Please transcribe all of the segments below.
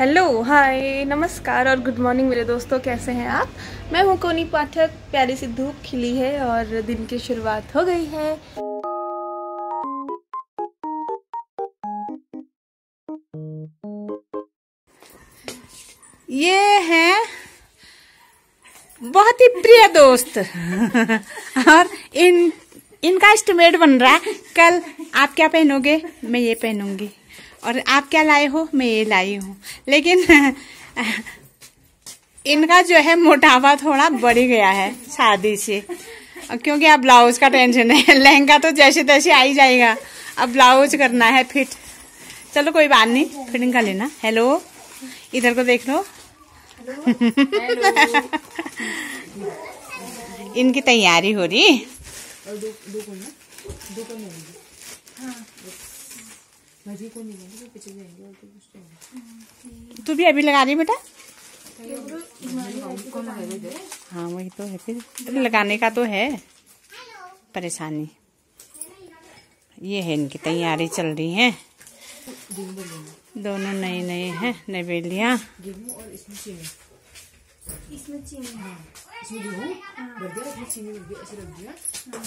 Hello hi नमस्कार और good morning मेरे दोस्तों कैसे हैं आप मैं हूँ कोनी पाठक प्यारी सी धूप खिली है और दिन की शुरुआत हो गई है ये है बहुत ही प्रिय दोस्त और इन इनका एस्टिमेट बन रहा है कल आप क्या पहनोगे मैं ये पहनूंगी और आप क्या लाए हो मैं ये लाई हूँ लेकिन इनका जो है मोटापा थोड़ा बढ़ गया है शादी से क्योंकि अब ब्लाउज का टेंशन है लहंगा तो जैसे तैसे आ ही जाएगा अब ब्लाउज करना है फिट चलो कोई बात नहीं फिटिंग कर लेना हेलो इधर को देख लो इनकी तैयारी हो रही तो तो तो तू भी अभी लगा रही बेटा हाँ वही तो है फिर लगाने का तो है परेशानी ये है इनकी तैयारी चल रही है दोनों नए नए हैं नई बेलिया और इसमें चीनी इसमें चीनी हाँ। इसमें गेहूँ हाँ। चीनी में भी ऐसे रख दिया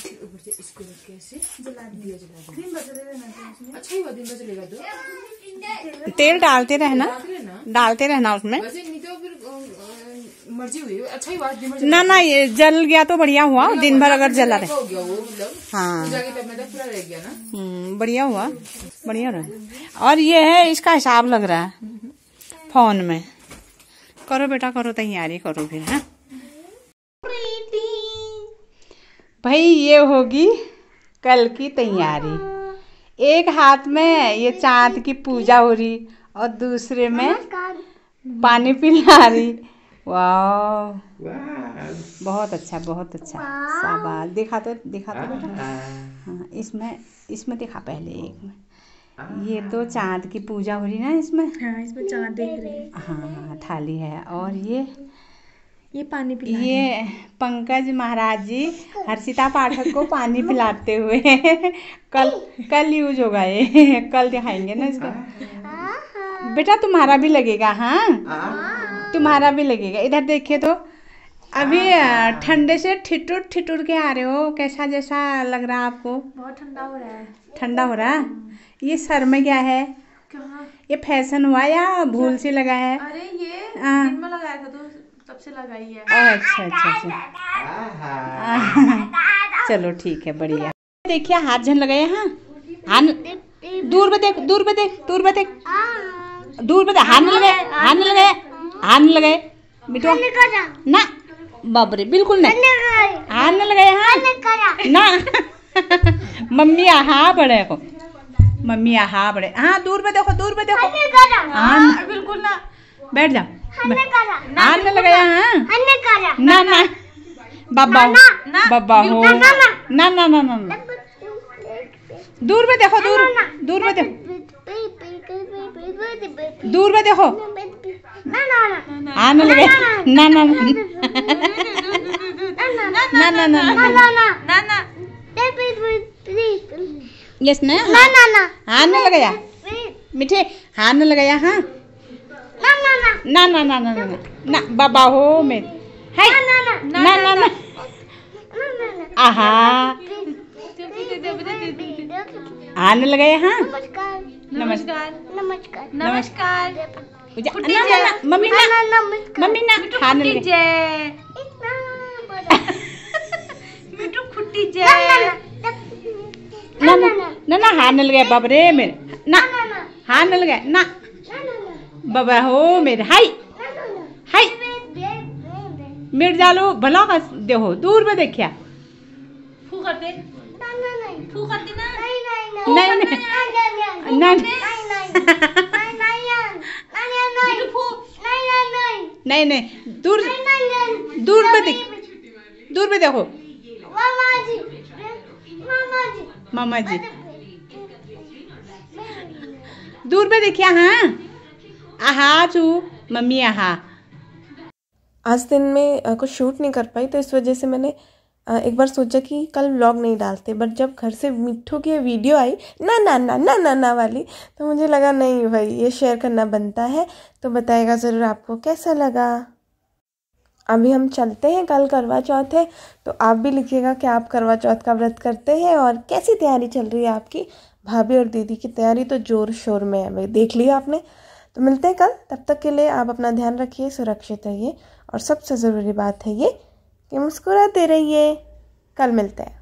फिर ऊपर से इसको रख के ऐसे जला दिया जला दिया अच्छा ही हुआ दिन बजे चलेगा दो तेल डालते रहना डालते रहना उसमें मर्जी हुई अच्छा ही हुआ ना ना ये जल गया तो बढ़िया हुआ दिन भर अगर जला रहे मतलब। हाँ तो हम्म, बढ़िया हुआ बढ़िया रहा और ये है इसका हिसाब लग रहा है फोन में करो बेटा करो तैयारी करो फिर है हाँ। भाई ये होगी कल की तैयारी एक हाथ में ये चाँद की पूजा हो रही और दूसरे में पानी पिला रही वाओ बहुत अच्छा बहुत अच्छा शाबाश दिखा तो दिखा तो बेटा हाँ।, हाँ इसमें इसमें दिखा पहले एक में हाँ। ये तो चाँद की पूजा हो रही ना इसमें हाँ इसमें चाँद देख रही हाँ थाली है और ये ये पानी पिला ये पंकज महाराज जी हर्षिता पाठक को पानी पिलाते हुए कल कल यूज होगा ये कल दिखाएंगे ना इसको बेटा तुम्हारा भी लगेगा हाँ? हाँ तुम्हारा भी लगेगा इधर देखिए तो अभी हाँ। ठंडे से ठिठुर ठिठुर के आ रहे हो कैसा जैसा लग रहा है आपको बहुत ठंडा हो रहा है ठंडा हो रहा ये सर में क्या है ये फैशन हुआ या भूल से लगा है अरे ये आ, हाँ। दिन में लगाया था तो तब से लगाई है अच्छा अच्छा अच्छा चलो ठीक है बढ़िया देखिए हाथ झन लगाए हाँ हाँ दूर में देख दूर में देख दूर में देख दूर में हाथ हाँ, हाँ। लगाए हाथ लगाए हाथ लगाए मिठो ना बाबरे बिल्कुल नहीं हाथ नहीं लगाए हाँ ना मम्मी आहा बड़े को मम्मी आहा बड़े हाँ दूर में देखो दूर में देखो हाँ बिल्कुल ना बैठ जाओ हमने ना लगाया ना ना बाबा बाबा हो ना ना ना ना ना दूर में देखो दूर दूर में देखो दूर में देखो ना ना ना आने लगे ना ना ना ना ना ना ना ना यस ना ना ना लगाया मिठे हाँ ना लगाया हाँ ना ना ना ना ना ना बाबा हो मेरे हाय ना ना ना आहा आने लगे हाँ नमस्कार नमस्कार नमस्कार मम्मी ना मम्मी ना ना ना ना ना ना ना ना ना ना ना ना बाबरे ना ना ना ना ना हो मेरे हाय हाय मिट जालो भला देखो दूर में देखिया नहीं नहीं दूर दूर पे देख दूर पे देखो मामा जी दूर पे देखिया हाँ आहा मम्मी आहा आज दिन में कुछ शूट नहीं कर पाई तो इस वजह से मैंने एक बार सोचा कि कल व्लॉग नहीं डालते बट जब घर से मिठू की वीडियो आई ना ना ना ना ना ना वाली तो मुझे लगा नहीं भाई ये शेयर करना बनता है तो बताएगा ज़रूर आपको कैसा लगा अभी हम चलते हैं कल करवा चौथ है तो आप भी लिखिएगा कि आप करवा चौथ का व्रत करते हैं और कैसी तैयारी चल रही है आपकी भाभी और दीदी की तैयारी तो ज़ोर शोर में है भाई देख लिया आपने तो मिलते हैं कल तब तक के लिए आप अपना ध्यान रखिए सुरक्षित रहिए और सबसे ज़रूरी बात है ये कि मुस्कुराते रहिए कल मिलते हैं